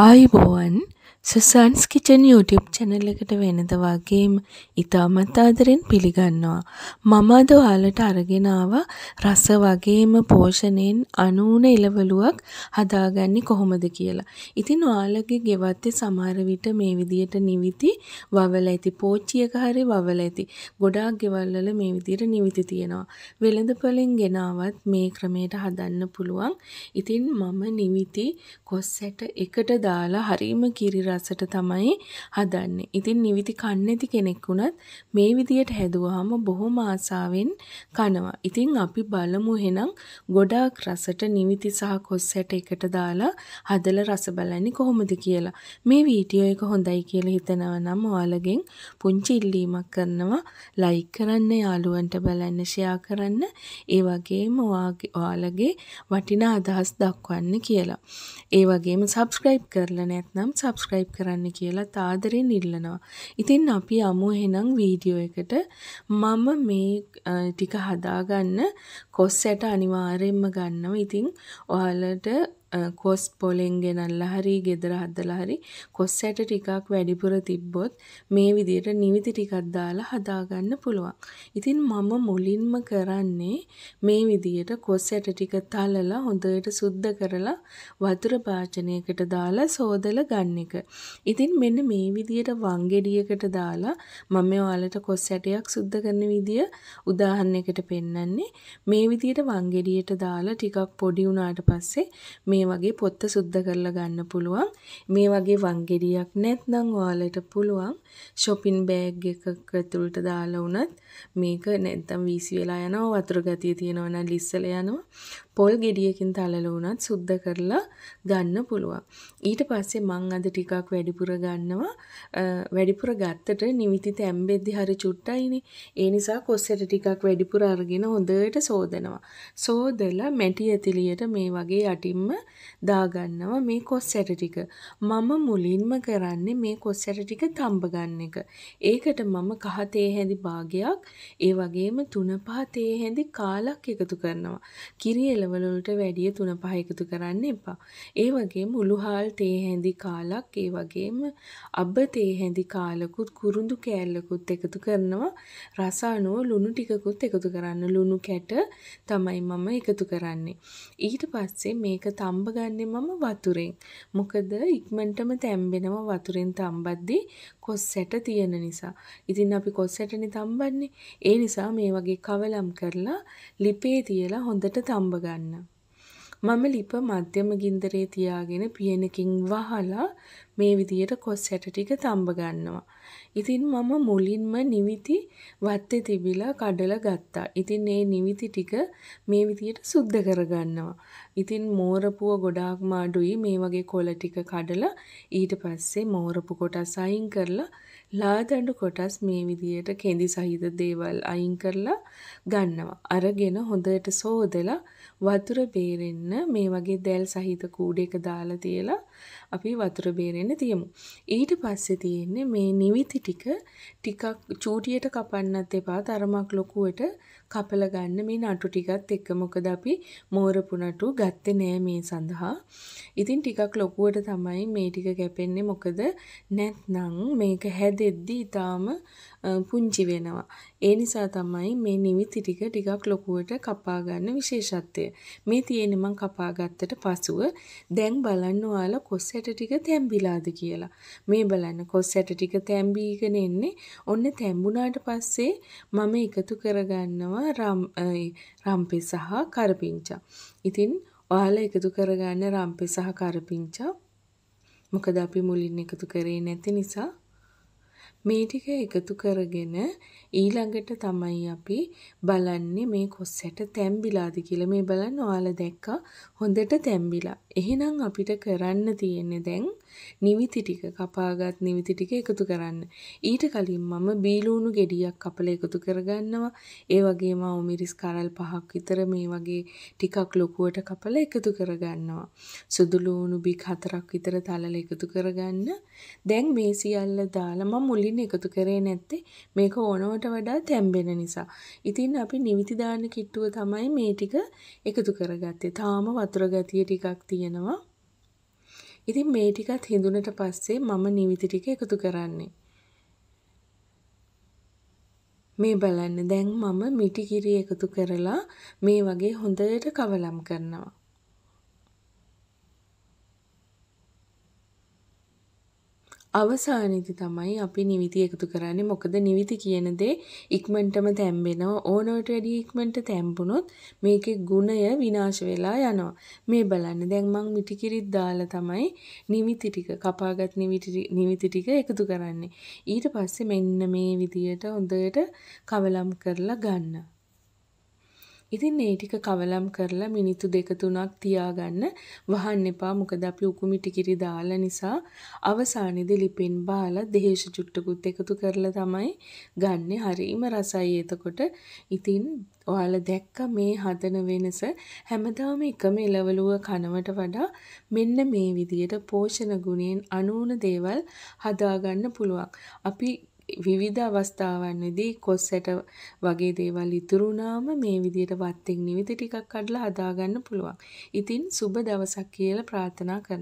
ආයිබෝවන් Susan's kitchen YouTube channel එකට වෙනද වගේම ඉතාමත් ආදරෙන් පිළිගන්නවා. මම අද ඔයාලට අරගෙන ආවා රස වගේම පෝෂණයෙන් අනූන එළවලුවක් හදාගන්නේ කොහොමද කියලා. ඉතින් ඔයාලගේ ගෙවත්තේ සමහර විට මේ විදියට නිවිති වවල ඇති පෝච්චියක හරි වවල ඇති. ගොඩාක් ගෙවල් වල මේ විදියට නිවිති තියෙනවා. වෙළඳපොලෙන් ගෙනාවත් මේ ක්‍රමයට හදන්න පුළුවන්. ඉතින් මම නිවිති කොස් ඇට එකට දාලා හරීම කිරි රසට තමයි හදන්නේ. ඉතින් නිවිති කන්නේති කෙනෙක් වුණත් මේ විදියට හැදුවාම බොහොම ආසාවෙන් කනවා. ඉතින් අපි බලමු එහෙනම් ගොඩාක් රසට නිවිති සහ කොස්සට එකට දාලා හදලා රස බලන්නේ කොහොමද කියලා. මේ වීඩියෝ එක හොඳයි කියලා හිතනවා නම් ඔයාලගෙන් පුංචි ඉල්ලීමක් කරනවා ලයික් කරන්න යාළුවන්ට බලන්න ෂෙයා කරන්න ඒ වගේම ඔයාලගේ වටිනා අදහස් දක්වන්න කියලා. ඒ වගේම subscribe කරලා නැත්නම් subscribe සබස්ක්‍රයිබ් කරන්න කියලා තාදරෙන් ඉල්ලනවා. ඉතින් අපි අමු එහෙනම් වීඩියෝ එකට මම මේ ටික හදාගන්න කොස් ඇට අනිවාර්යෙන්ම ගන්නවා. ඉතින් ඔයාලට කොස් පොලෙන් ගෙනල්ලා හරි ගෙදර හදලා හරි කොස් ඇට ටිකක් වැඩිපුර තිබ්බොත් මේ විදිහට නිවිති ටිකක් දාලා හදාගන්න පුළුවන්. ඉතින් මම මුලින්ම කරන්නේ මේ විදිහට කොස් ඇට ටික තලලා හොඳට සුද්ධ කරලා වතුර භාජනයකට දාලා සෝදලා ගන්න එක. ඉතින් මෙන්න මේ විදිහට වංගෙඩියකට දාලා මම ඔයාලට කොස් ඇටයක් සුද්ධ කරන විදිය උදාහරණයකට පෙන්වන්නේ. මේ විදිහට වංගෙඩියට දාලා ටිකක් පොඩි වුණාට පස්සේ මේ මේ වගේ පොත්ත සුද්ධ කරලා ගන්න පුළුවන්. මේ වගේ වංගෙඩියක් නැත්නම් ඔයාලට පුළුවන් shopping bag එකක ඇතුළට දාලා උනත් මේක නැත්නම් වීසි වෙලා යනවා වතුර ගතිය තියෙනවා නම් ලිස්සල යනවා. පොල් ගෙඩියකින් තලලා වුණත් සුද්ධ කරලා ගන්න පුළුවන්. ඊට පස්සේ මං අද ටිකක් වැඩිපුර ගන්නවා. වැඩිපුර ගත්තට නිමිති තැම්බෙද්දි හරි චුට්ටයිනේ. ඒ නිසා කොස්සට ටිකක් වැඩිපුර අරගෙන හොඳට සෝදනවා. සෝදලා මැටි ඇතිලියට මේ වගේ යටින්ම දාගන්නවා මේ කොස්සට ටික. මම මුලින්ම කරන්නේ මේ කොස්සට ටික තඹ ගන්න එක. ඒකට මම කහ තේ හැඳි භාගයක් ඒ වගේම තුන පහ තේ හැඳි කාලක් එකතු කරනවා. කිරි කෙලවල වලට වැඩිය 3-5 එකතු කරන්න එපා. ඒ වගේම උලුහාල් තේ හැඳි කාලක්, ඒ වගේම අබ තේ හැඳි කාලකුත්, කුරුඳු කෑල්ලකුත් එකතු කරනවා. රස අනුව ලුණු ටිකකුත් එකතු කරන්න. ලුණු කැට තමයි මම එකතු කරන්නේ. ඊට පස්සේ මේක තඹ ගන්නේ මම වතුරෙන්. මොකද ඉක්මනටම තැම්බෙනවා වතුරෙන් තඹද්දී කොස් ඇට තියෙන නිසා. ඉතින් අපි කොස් ඇටනේ තඹන්නේ. ඒ නිසා මේ වගේ කවලම් කරලා ලිපේ තියලා හොඳට තඹ කරන්න. මම ලිප මධ්‍යම ගින්දරේ තියාගෙන පියනකින් වහලා මේ විදියට කොස් ඇට ටික තඹ ගන්නවා. ඉතින් මම මුලින්ම නිවිති වත්තේ තිබිලා කඩලා ගත්තා. ඉතින් මේ නිවිති ටික මේ විදියට සුද්ධ කරගන්නවා. ඉතින් මෝරපුව ගොඩාක්ම අඩුයි මේ වගේ කොළ ටික කඩලා ඊට පස්සේ මෝරපු කොටස් අයින් කරලා ලාතැඩු කොටස් මේ විදියට කෙඳි සහිත දේවල් අයින් කරලා ගන්නවා. අරගෙන හොඳට සෝදලා වතුර බේරෙන්න මේ වගේ දැල් සහිත කූඩේක දාලා තියලා අපි වතුර බේරෙන්න තියමු. ඊට පස්සේ තියෙන්නේ මේ නිවිති ටික ටිකක් චූටියට කපන්නත් එපා තරමක් ලොකුවට කපලා ගන්න මේ නටු ටිකත් එක්ක මොකද අපි මෝරපු නටු ගත්තේ නෑ මේ සඳහා. ඉතින් ටිකක් ලොකුවට තමයි මේ ටික කැපෙන්නේ මොකද නැත්නම් මේක හැදෙද්දි ඊටාම පුංචි වෙනවා. ඒ නිසා තමයි මේ නිවිති ටික ටිකක් ලොකුවට කපා ගන්න විශේෂත්වය. මේ තියෙන්නේ මං කපා ගත්තට පසුව දැන් බලන්න ඔයාලා කොස් ඇට ටික තැම්බිලාද කියලා. මේ බලන්න කොස් ඇට ටික තැම්බීගෙන එන්නේ. ඔන්න තැම්බුණාට පස්සේ මම එකතු කරගන්නවා රම් රම්පෙ සහ කරපිංචා. ඉතින් ඔයාලා එකතු කරගන්න රම්පෙ සහ කරපිංචා මොකද අපි මුලින් එකතු කරේ නැති නිසා මේ ටික එකතු කරගෙන ඊළඟට තමයි අපි බලන්නේ මේ කොස්සට තැම්බිලාද කියලා මේ බලන්න ඔයාලා දැක්කා හොඳට තැම්බිලා. එහෙනම් අපිට කරන්න තියෙන්නේ දැන් නිවිති ටික කපාගත් නිවිති ටික එකතු කරන්න. ඊට කලින් මම බීලූණු ගෙඩියක් කපලා එකතු කරගන්නවා. ඒ වගේම ඔමිරිස් කරල් පහක් විතර මේ වගේ ටිකක් ලොකුවට කපලා එකතු කරගන්නවා. සුදු ලූණු බික් හතරක් විතර තලලා එකතු කරගන්න. දැන් මේ සියල්ල දාලා මම මුලින් කලින් එකතු කරේ නැත්තේ මේක ඕනවට වඩා තැම්බෙන නිසා. ඉතින් අපි නිවිති දාන්න කිට්ටුව තමයි මේ ටික එකතු කරගත්තේ. තාම වතුර ගතිය ටිකක් තියෙනවා. ඉතින් මේ ටිකත් හිඳුනට පස්සේ මම නිවිති ටික එකතු කරන්නේ. මේ බලන්න දැන් මම මිටි කිරි එකතු කරලා මේ වගේ හොඳට කවලම් කරනවා. අවසානයේදී තමයි අපි නිවිති එකතු කරන්නේ. මොකද නිවිති කියන දේ ඉක්මනටම තැම්බෙනවා. ඕනවට වැඩිය ඉක්මනට තැම්බුනොත් මේකේ ගුණය විනාශ වෙලා යනවා. මේ බලන්න දැන් මං මිටිකිරිත් දාලා තමයි නිවිති ටික කපාගත් නිවිති ටික එකතු කරන්නේ. ඊට පස්සේ මෙන්න මේ විදියට හොඳට කවලම් කරලා ගන්න. ඉතින් මේ ටික කවලම් කරලා මිනිත්තු දෙක තුනක් තියාගන්න වහන්න එපා මොකද අපි උකුමි ටිකිරි දාලා නිසා අවසානයේදී ලිපෙන් බාලා දේශ චුට්ටකුත් එකතු කරලා තමයි ගන්නෙ හරීම රසයි එතකොට ඉතින් ඔයාලා දැක්ක මේ හදන වෙනස හැමදාම එකම එළවලුව කනවට වඩා මෙන්න මේ විදියට පෝෂණ ගුණයෙන් අනූන දේවල් හදාගන්න පුළුවන් අපි විවිධ අවස්ථාවන්දී කොස් ඇට වගේ දේවල් ඉතුරු වුණාම මේ විදිහට වත්තෙන් නිවිති ටිකක් කඩලා හදාගන්න පුළුවන්. ඉතින් සුබ දවසක් කියලා ප්‍රාර්ථනා කරනවා.